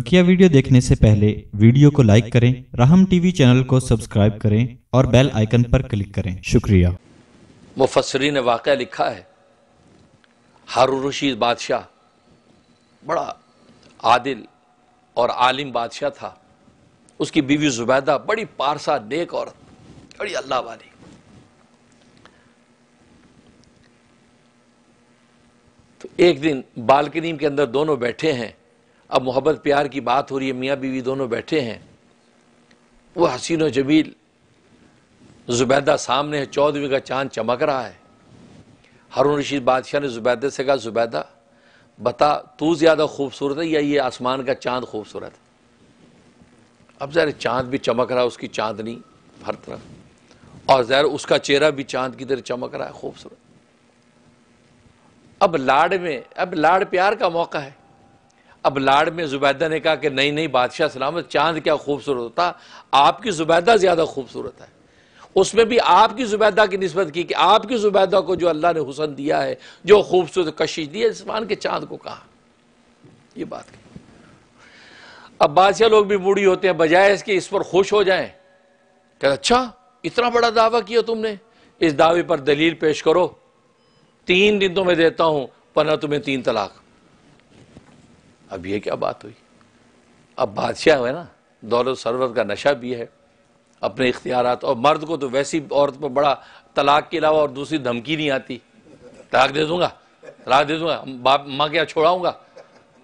बकिया वीडियो देखने से पहले वीडियो को लाइक करें राहम टीवी चैनल को सब्सक्राइब करें और बेल आइकन पर क्लिक करें शुक्रिया मुफसरी ने वाक़ लिखा है हारून रशीद बादशाह बड़ा आदिल और आलिम बादशाह था उसकी बीवी जुबैदा बड़ी पारसा नेक औरत बड़ी अल्लाह वाली तो एक दिन बालकनीम के अंदर दोनों बैठे हैं अब मोहब्बत प्यार की बात हो रही है मियाँ बीवी दोनों बैठे हैं वो हसीन जमील जुबैदा सामने है चौदहवीं का चांद चमक रहा है हरुण रशीद बादशाह ने जुबैदे से कहा जुबैदा बता तू ज़्यादा खूबसूरत है या ये आसमान का चांद खूबसूरत है अब जहर चांद भी चमक रहा है उसकी चांदनी हर तरफ और जहर उसका चेहरा भी चांद की तरह चमक रहा है खूबसूरत अब लाड़ में अब लाड़ प्यार का मौका है अब लाड़ में जुबैदा ने कहा कि नहीं नहीं बादशाह सलामत चांद क्या खूबसूरत होता आपकी जुबैदा ज़्यादा खूबसूरत है उसमें भी आपकी जुबैदा की नस्बत की कि आपकी जुबैदा को जो अल्लाह ने हुसन दिया है जो खूबसूरत कशिश दी है जिसमान के चांद को कहा ये बात की अब बादशाह लोग भी बूढ़ी होते हैं बजाय इसके इस पर खुश हो जाए कहते अच्छा इतना बड़ा दावा किया तुमने इस दावे पर दलील पेश करो तीन दिन तो मैं देता हूं पना तुम्हें तीन तलाक अब ये क्या बात हुई अब बादशाह है ना दौलत सरवत का नशा भी है अपने इख्तियार और मर्द को तो वैसी औरत पर बड़ा तलाक के अलावा और दूसरी धमकी नहीं आती तलाक दे दूंगा तलाक दे दूंगा बाप माँ क्या छोड़ाऊंगा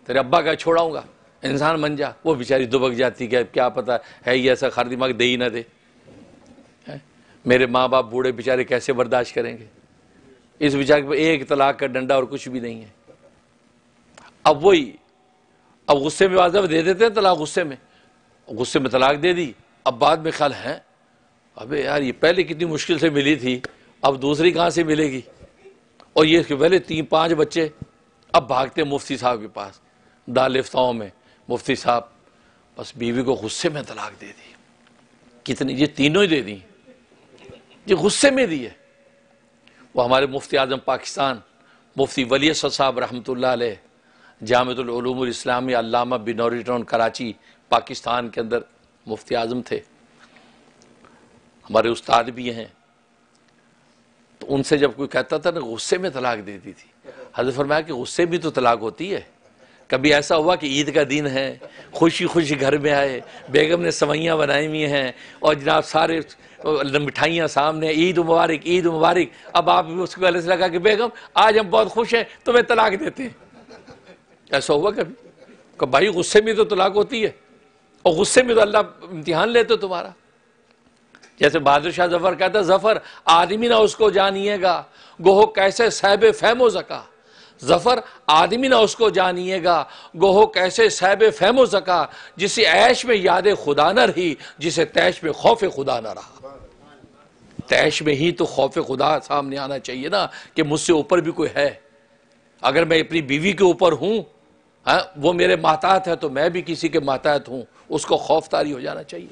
तेरे अब्बा क्या छोड़ाऊंगा इंसान बन जा वो बेचारी दुबक जाती क्या क्या पता है ये ऐसा खार दिमाग दे ही ना दे है? मेरे माँ बाप बूढ़े बेचारे कैसे बर्दाश्त करेंगे इस बेचारे पर एक तलाक का डंडा और कुछ भी नहीं है अब वही अब गुस्से में वाजब दे देते हैं तलाक गुस्से में गुस्से में तलाक दे दी अब बाद में ख्याल है अबे यार ये पहले कितनी मुश्किल से मिली थी अब दूसरी कहाँ से मिलेगी और ये इसके पहले तीन पाँच बच्चे अब भागते मुफ्ती साहब के पास दालिफ्ताओं में मुफ्ती साहब बस बीवी को गुस्से में तलाक दे दी कितनी ये तीनों ही दे दी ये गुस्से में दी है वो हमारे मुफ्ती आजम पाकिस्तान मुफ्ती वली साहब रहमत ला जामतलूमस्लामी अलामा बिनौरी टाउन कराची पाकिस्तान के अंदर मुफ्ती आज़म थे हमारे उस्ताद भी हैं तो उनसे जब कोई कहता था ना गुस्से में तलाक दे दी थी हजर फरमाया कि गुस्से भी तो तलाक होती है कभी ऐसा हुआ कि ईद का दिन है खुशी खुशी घर में आए बेगम ने सवैयाँ बनाई हुई हैं और जनाब सारे मिठाइयाँ सामने ईद मुबारक ईद मुबारक अब आप उसको गले से लगा कि बेगम आज हम बहुत खुश हैं तुम्हें तलाक देते हैं ऐसा हुआ कभी कब भाई गुस्से में तो तलाक होती है और गुस्से में तो अल्लाह इम्तिहान लेते तुम्हारा जैसे बहादुर शाह जफर कहता जफर आदमी ना उसको जानिएगा गोहो कैसे साहब फहमो जका जफर आदमी ना उसको जानिएगा गोहो कैसे साहब फैमो जका जिसे ऐश में याद खुदा न रही जिसे तैश में खौफ खुदा न रहा तैश में ही तो खौफ खुदा सामने आना चाहिए ना कि मुझसे ऊपर भी कोई है अगर मैं अपनी बीवी के ऊपर हूं हाँ वो मेरे माताहत है तो मैं भी किसी के माहतात हूँ उसको खौफ तारी हो जाना चाहिए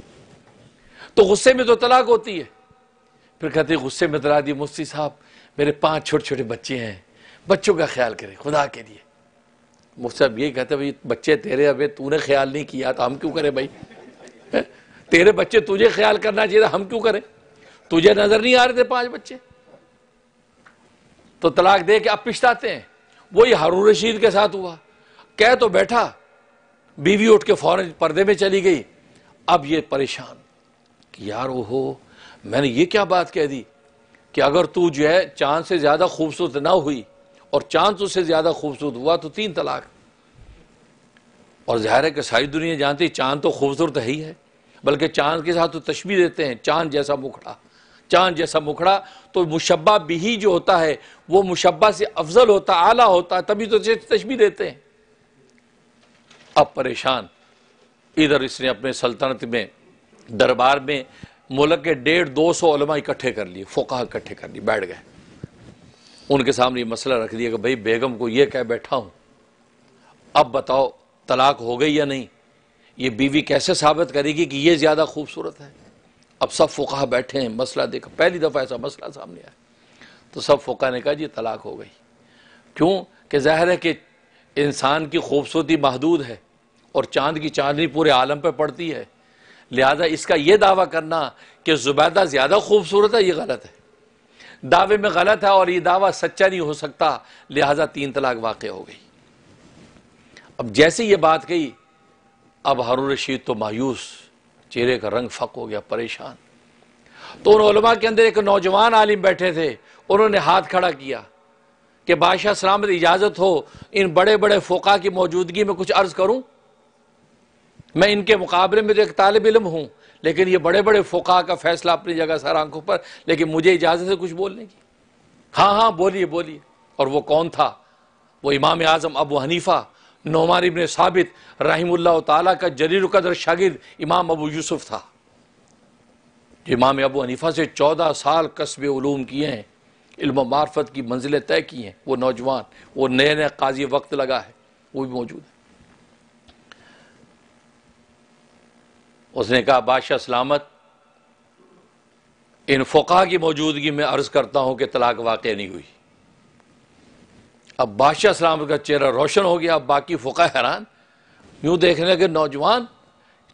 तो गुस्से में तो तलाक होती है फिर कहते गुस्से में तला दी मुफ्ती साहब मेरे पांच छोटे छोटे बच्चे हैं बच्चों का ख्याल करें खुदा के लिए मुफ्ती साहब ये कहते भाई बच्चे तेरे अब तूने ख्याल नहीं किया तो हम क्यों करें भाई है? तेरे बच्चे तुझे ख्याल करना चाहिए तो हम क्यों करें तुझे नजर नहीं आ रहे थे पांच बच्चे तो तलाक दे के अब पिछताते हैं वही हारून रशीद के साथ हुआ कह तो बैठा बीवी उठ के फौरन पर्दे में चली गई अब ये परेशान कि यार ओहो मैंने ये क्या बात कह दी कि अगर तू जो है चांद से ज़्यादा खूबसूरत ना हुई और चांद उससे ज़्यादा खूबसूरत हुआ तो तीन तलाक और ज़ाहिर है कि सारी दुनिया जानती चांद तो खूबसूरत है ही है बल्कि चांद के साथ तो तशबी देते हैं चांद जैसा मुखड़ा चांद जैसा मुखड़ा तो मुशब्बा भी जो होता है वो मुशब्बा से अफजल होता आला होता तभी तो तशबी देते हैं अब परेशान इधर इसने अपने सल्तनत में दरबार में मुल्क के डेढ़ दो सौ इकट्ठे कर लिए फोकाह इकट्ठे कर लिए बैठ गए उनके सामने ये मसला रख दिया कि भाई बेगम को ये कह बैठा हूँ अब बताओ तलाक हो गई या नहीं ये बीवी कैसे साबित करेगी कि ये ज़्यादा खूबसूरत है अब सब फ़ुका बैठे हैं मसला देखा पहली दफ़ा ऐसा मसला सामने आया तो सब फ़ुका ने कहा जी तलाक हो गई क्यों कि ज़ाहिर है कि इंसान की खूबसूरती महदूद है और चांद की चांदनी पूरे आलम पर पड़ती है लिहाजा इसका यह दावा करना कि जुबैदा ज़्यादा खूबसूरत है यह गलत है दावे में गलत है और यह दावा सच्चा नहीं हो सकता लिहाजा तीन तलाक वाक़ हो गई अब जैसे यह बात कही अब हारून रशीद तो मायूस चेहरे का रंग फक हो गया परेशान तो उन के अंदर एक नौजवान आलिम बैठे थे उन्होंने हाथ खड़ा किया कि बादशाह सलामत इजाज़त हो इन बड़े बड़े फ़ोका की मौजूदगी में कुछ अर्ज़ करूं मैं इनके मुकाबले में तो एक तालब इलम हूँ लेकिन ये बड़े बड़े फोका का फैसला अपनी जगह सर आंखों पर लेकिन मुझे इजाज़त से कुछ बोलने की हाँ हाँ बोलिए बोलिए और वो कौन था वो इमाम आज़म अबू हनीफ़ा नोमान इबन साबित रही ताली का जरीर कदर शागिद इमाम अबू यूसुफ था जो इमाम अबू हनीफ़ा से चौदह साल कस्ब ूम किए हैं इल्म मार्फत की मंजिलें तय की हैं वो नौजवान वो नए नए काजी वक्त लगा है वो भी मौजूद है उसने कहा बादशाह सलामत इन फ़ुका की मौजूदगी में अर्ज़ करता हूं कि तलाक वाक़ नहीं हुई अब बादशाह सलामत का चेहरा रोशन हो गया अब बाकी फ़ुका हैरान यूं देखने लगे नौजवान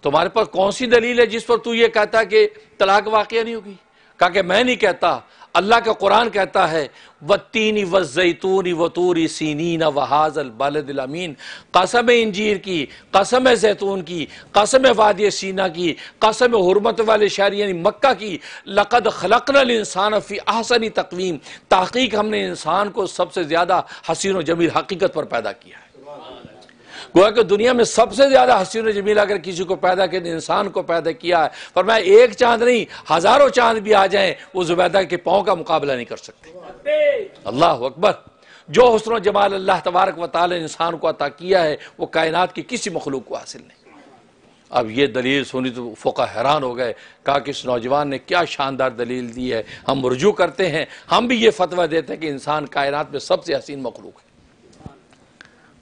तुम्हारे पास कौन सी दलील है जिस पर तू ये कहता कि तलाक वाकया नहीं होगी कहा कि मैं नहीं कहता अल्लाह का कुरान कहता है व तीन व जैतून व तूरी सीनीन व हाजल बलदलामीन कसम इंजीर की कसम जैतून की कसम वाद सीना की कसम हरमत वाले शहर यानी मक्का की लकद खलकनल इंसान फ़ी आहसनी तकवीम तहकीक हमने इंसान को सबसे ज़्यादा हसीन जमीर हकीकत पर पैदा किया है गोया कि दुनिया में सबसे ज्यादा हसीन जमील अगर किसी को पैदा कर इंसान को पैदा किया है पर मैं एक चांद नहीं हजारों चांद भी आ जाए वो जुबैदा के पाँव का मुकाबला नहीं कर सकते अल्लाह अकबर जो हसन जमाल अल्लाह तबारक व ताल इंसान को अता किया है वो कायनात की किसी मखलूक को हासिल नहीं अब ये दलील सुनी तो फ़ोका हैरान हो गए कहा कि इस नौजवान ने क्या शानदार दलील दी है हम रजू करते हैं हम भी ये फतवा देते हैं कि इंसान कायनात में सबसे हसीन मखलूक है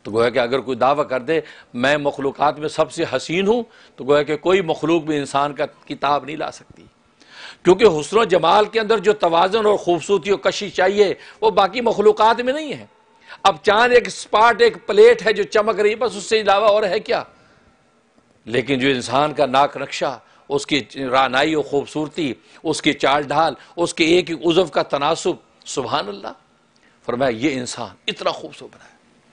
तो गोया कि अगर कोई दावा कर दे मैं मखलूक में सबसे हसीन हूँ तो गोया कि कोई मखलूक भी इंसान का किताब नहीं ला सकती क्योंकि हसन जमाल के अंदर जो तोज़न और खूबसूरती और कशिश चाहिए वो बाकी मखलूक में नहीं है अब चांद एक स्पाट एक प्लेट है जो चमक रही है बस उससे अलावा और है क्या लेकिन जो इंसान का नाक नक्शा उसकी रानाई और खूबसूरती उसकी चाल ढाल उसके एक एक उजव का तनासब सुबहानल्ला फरमाया ये इंसान इतना खूबसूरत है